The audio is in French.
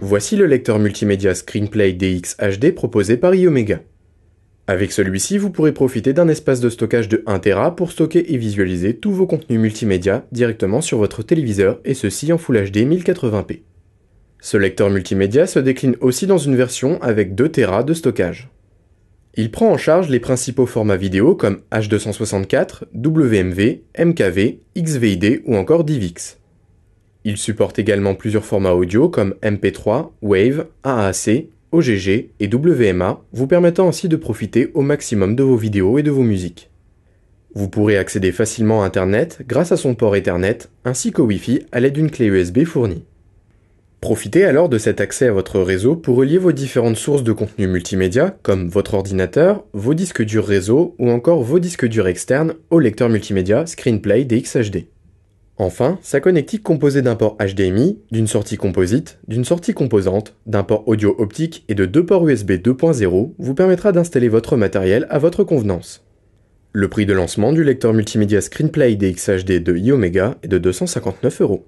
Voici le lecteur multimédia Screenplay DX HD proposé par iOmega. Avec celui-ci, vous pourrez profiter d'un espace de stockage de 1 Tera pour stocker et visualiser tous vos contenus multimédia directement sur votre téléviseur et ceci en Full HD 1080p. Ce lecteur multimédia se décline aussi dans une version avec 2 Tera de stockage. Il prend en charge les principaux formats vidéo comme H264, WMV, MKV, XVID ou encore DivX. Il supporte également plusieurs formats audio comme MP3, Wave, AAC, OGG et WMA, vous permettant ainsi de profiter au maximum de vos vidéos et de vos musiques. Vous pourrez accéder facilement à Internet grâce à son port Ethernet ainsi qu'au Wi-Fi à l'aide d'une clé USB fournie. Profitez alors de cet accès à votre réseau pour relier vos différentes sources de contenu multimédia comme votre ordinateur, vos disques durs réseau ou encore vos disques durs externes au lecteur multimédia ScreenPlay DXHD. Enfin, sa connectique composée d'un port HDMI, d'une sortie composite, d'une sortie composante, d'un port audio optique et de deux ports USB 2.0 vous permettra d'installer votre matériel à votre convenance. Le prix de lancement du lecteur multimédia ScreenPlay DXHD de iOmega est de 259 euros.